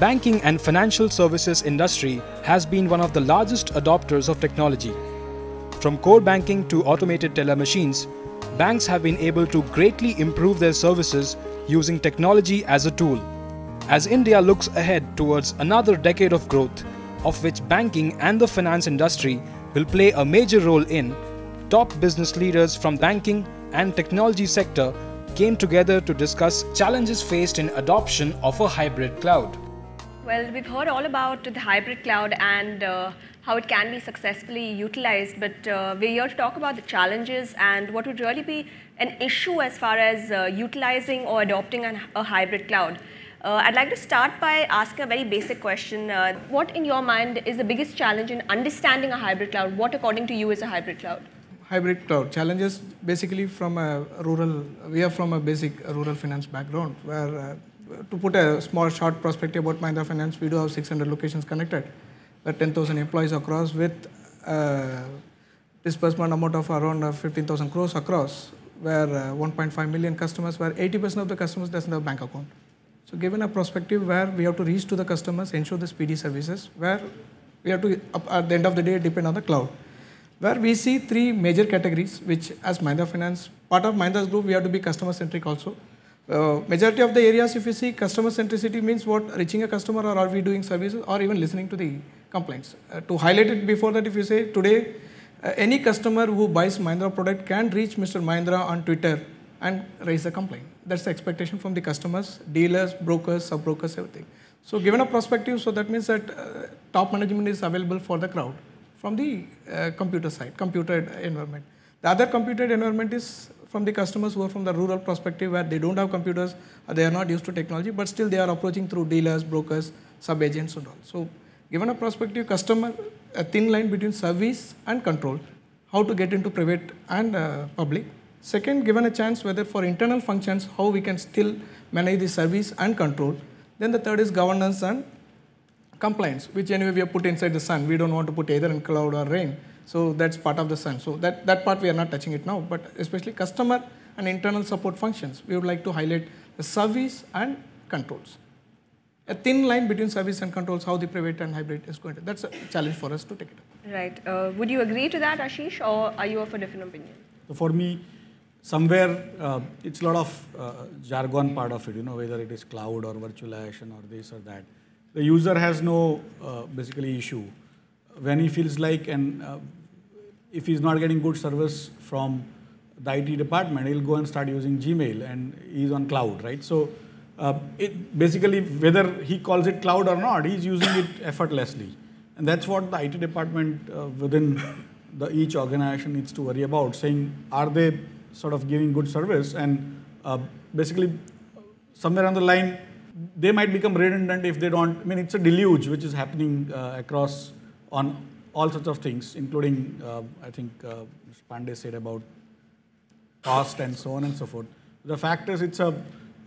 banking and financial services industry has been one of the largest adopters of technology. From core banking to automated teller machines, banks have been able to greatly improve their services using technology as a tool. As India looks ahead towards another decade of growth, of which banking and the finance industry will play a major role in, top business leaders from banking and technology sector came together to discuss challenges faced in adoption of a hybrid cloud. Well, we've heard all about the hybrid cloud and uh, how it can be successfully utilized, but uh, we're here to talk about the challenges and what would really be an issue as far as uh, utilizing or adopting an, a hybrid cloud. Uh, I'd like to start by asking a very basic question. Uh, what in your mind is the biggest challenge in understanding a hybrid cloud? What according to you is a hybrid cloud? Hybrid cloud challenges basically from a rural, we are from a basic rural finance background where uh, to put a small short perspective about Mahindra Finance, we do have 600 locations connected. we uh, 10,000 employees across with uh, disbursement amount of around uh, 15,000 crores across, where 1.5 million customers, where 80% of the customers doesn't have bank account. So given a perspective where we have to reach to the customers, ensure the speedy services, where we have to, at the end of the day, depend on the cloud. Where we see three major categories, which as Mahindra Finance, part of Mahindra's group, we have to be customer-centric also. Uh, majority of the areas, if you see, customer centricity means what? Reaching a customer or are we doing services or even listening to the complaints. Uh, to highlight it before that, if you say today, uh, any customer who buys Mahindra product can reach Mr. Mahindra on Twitter and raise a complaint. That's the expectation from the customers, dealers, brokers, sub-brokers, everything. So given a perspective, so that means that uh, top management is available for the crowd from the uh, computer side, computer environment. The other computer environment is from the customers who are from the rural perspective where they don't have computers, uh, they are not used to technology, but still they are approaching through dealers, brokers, sub-agents and all. So given a prospective customer, a thin line between service and control, how to get into private and uh, public. Second, given a chance whether for internal functions, how we can still manage the service and control. Then the third is governance and compliance, which anyway we have put inside the sun. We don't want to put either in cloud or rain. So that's part of the sun. So that, that part we are not touching it now, but especially customer and internal support functions. We would like to highlight the service and controls. A thin line between service and controls, how the private and hybrid is going to. That's a challenge for us to take it up. Right. Uh, would you agree to that, Ashish, or are you of a different opinion? For me, somewhere uh, it's a lot of uh, jargon part of it, you know, whether it is cloud or virtualization or this or that. The user has no uh, basically issue when he feels like and uh, if he's not getting good service from the IT department, he'll go and start using Gmail and he's on cloud, right? So uh, it basically, whether he calls it cloud or not, he's using it effortlessly. And that's what the IT department uh, within the each organization needs to worry about, saying, are they sort of giving good service? And uh, basically, somewhere on the line, they might become redundant if they don't. I mean, it's a deluge which is happening uh, across on all sorts of things, including, uh, I think uh, Pandey said about cost and so on and so forth. The fact is it's a,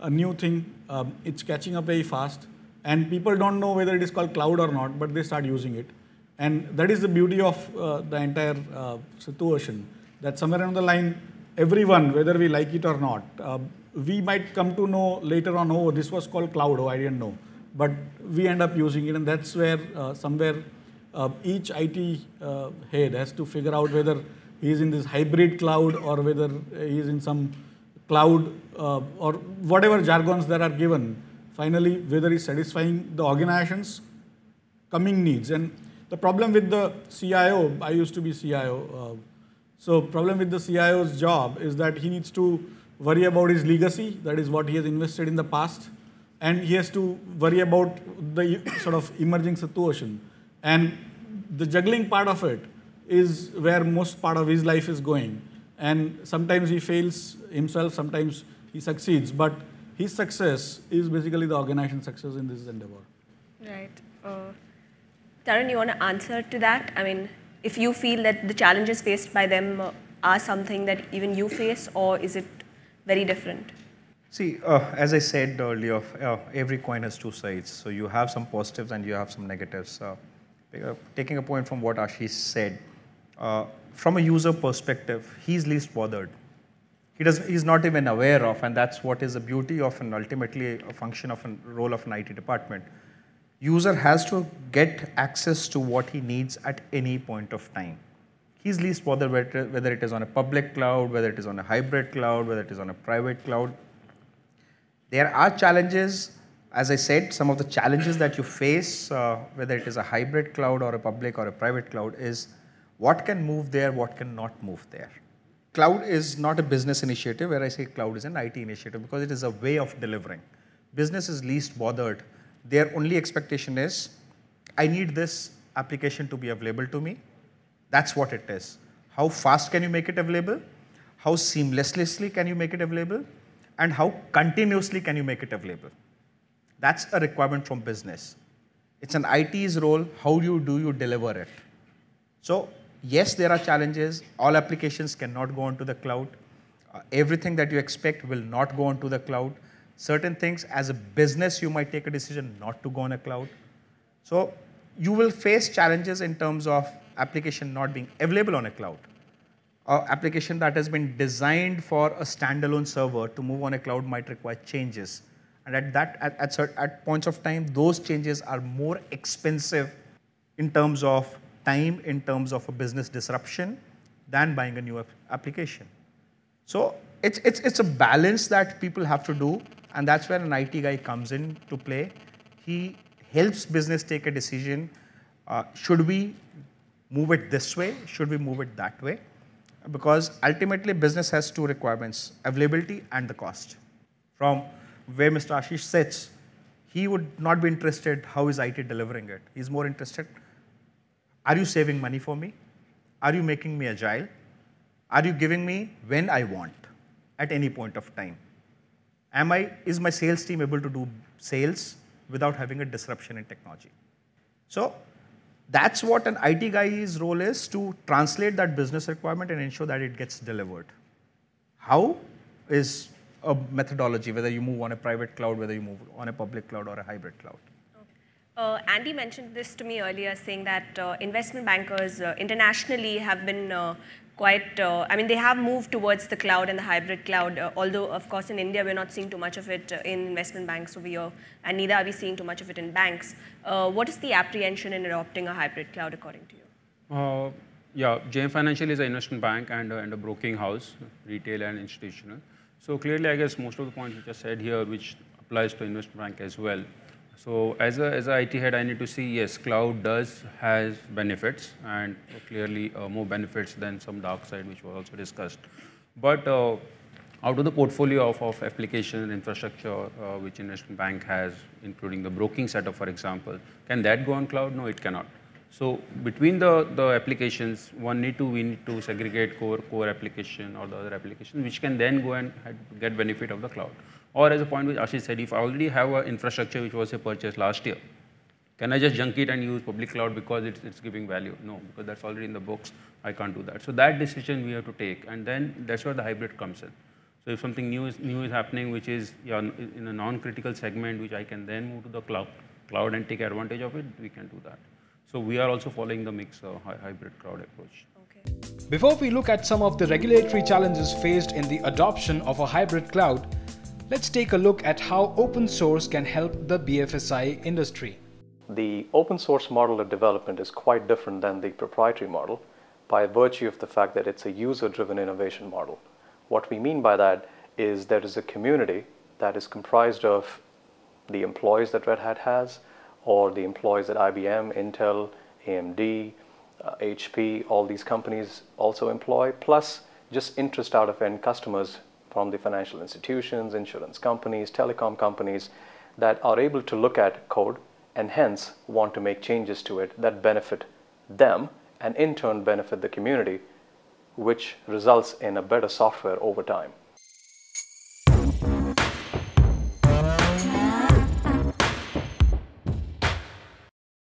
a new thing. Um, it's catching up very fast. And people don't know whether it is called cloud or not, but they start using it. And that is the beauty of uh, the entire uh, situation, that somewhere on the line, everyone, whether we like it or not, um, we might come to know later on, oh, this was called cloud, oh, I didn't know. But we end up using it, and that's where uh, somewhere um, each IT uh, head has to figure out whether he is in this hybrid cloud or whether he is in some cloud uh, or whatever jargons that are given. Finally, whether he's satisfying the organization's coming needs. And the problem with the CIO, I used to be CIO, uh, so problem with the CIO's job is that he needs to worry about his legacy, that is what he has invested in the past, and he has to worry about the sort of emerging situation. And the juggling part of it is where most part of his life is going. And sometimes he fails himself, sometimes he succeeds. But his success is basically the organization's success in this endeavor. Right. Uh, Tarun, you want to answer to that? I mean, if you feel that the challenges faced by them uh, are something that even you face, or is it very different? See, uh, as I said earlier, uh, every coin has two sides. So you have some positives and you have some negatives. Uh, taking a point from what Ashish said, uh, from a user perspective, he's least bothered. He does, he's not even aware of, and that's what is the beauty of and ultimately a function of a role of an IT department. User has to get access to what he needs at any point of time. He's least bothered whether it is on a public cloud, whether it is on a hybrid cloud, whether it is on a private cloud. There are challenges as I said, some of the challenges that you face, uh, whether it is a hybrid cloud or a public or a private cloud, is what can move there, what can not move there. Cloud is not a business initiative, where I say cloud is an IT initiative because it is a way of delivering. Business is least bothered. Their only expectation is, I need this application to be available to me. That's what it is. How fast can you make it available? How seamlessly can you make it available? And how continuously can you make it available? That's a requirement from business. It's an IT's role. How do you do you deliver it? So yes, there are challenges. All applications cannot go onto the cloud. Uh, everything that you expect will not go onto the cloud. Certain things, as a business, you might take a decision not to go on a cloud. So you will face challenges in terms of application not being available on a cloud. An application that has been designed for a standalone server to move on a cloud might require changes. And at that, at, at, at points of time, those changes are more expensive in terms of time, in terms of a business disruption, than buying a new application. So it's, it's, it's a balance that people have to do, and that's where an IT guy comes in to play. He helps business take a decision. Uh, should we move it this way? Should we move it that way? Because ultimately, business has two requirements, availability and the cost. From where Mr. Ashish sits, he would not be interested how is IT delivering it. He's more interested, are you saving money for me? Are you making me agile? Are you giving me when I want at any point of time? Am I, is my sales team able to do sales without having a disruption in technology? So that's what an IT guy's role is to translate that business requirement and ensure that it gets delivered. How is a methodology, whether you move on a private cloud, whether you move on a public cloud or a hybrid cloud. Uh, Andy mentioned this to me earlier, saying that uh, investment bankers uh, internationally have been uh, quite, uh, I mean, they have moved towards the cloud and the hybrid cloud, uh, although, of course, in India, we're not seeing too much of it in investment banks over here, and neither are we seeing too much of it in banks. what is the apprehension in adopting a hybrid cloud, according to you? yeah, JM Financial is an investment bank and, and a broking house, retail and institutional. So clearly, I guess most of the points which are said here, which applies to investment bank as well. So as a, as a IT head, I need to see, yes, cloud does has benefits and clearly uh, more benefits than some dark side, which was also discussed. But uh, out of the portfolio of, of application and infrastructure uh, which investment bank has, including the broking setup, for example, can that go on cloud? No, it cannot. So between the, the applications, one need to we need to segregate core core application or the other application, which can then go and get benefit of the cloud. Or as a point which Ashish said, if I already have an infrastructure which was purchased last year, can I just junk it and use public cloud because it's, it's giving value? No, because that's already in the books. I can't do that. So that decision we have to take, and then that's where the hybrid comes in. So if something new is new is happening, which is yeah, in a non-critical segment, which I can then move to the cloud, cloud and take advantage of it, we can do that. So we are also following the mix of uh, hybrid crowd approach. Okay. Before we look at some of the regulatory challenges faced in the adoption of a hybrid cloud, let's take a look at how open source can help the BFSI industry. The open source model of development is quite different than the proprietary model by virtue of the fact that it's a user-driven innovation model. What we mean by that is there is a community that is comprised of the employees that Red Hat has, or the employees at IBM, Intel, AMD, uh, HP, all these companies also employ, plus just interest out of end customers from the financial institutions, insurance companies, telecom companies that are able to look at code and hence want to make changes to it that benefit them and in turn benefit the community, which results in a better software over time.